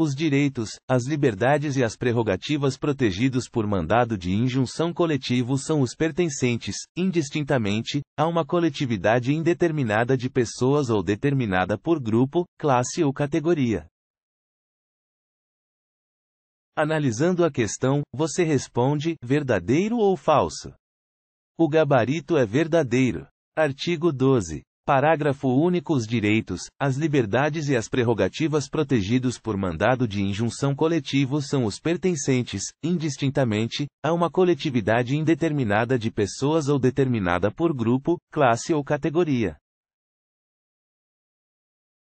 Os direitos, as liberdades e as prerrogativas protegidos por mandado de injunção coletivo são os pertencentes, indistintamente, a uma coletividade indeterminada de pessoas ou determinada por grupo, classe ou categoria. Analisando a questão, você responde: verdadeiro ou falso? O gabarito é verdadeiro. Artigo 12. Parágrafo único Os direitos, as liberdades e as prerrogativas protegidos por mandado de injunção coletivo são os pertencentes, indistintamente, a uma coletividade indeterminada de pessoas ou determinada por grupo, classe ou categoria.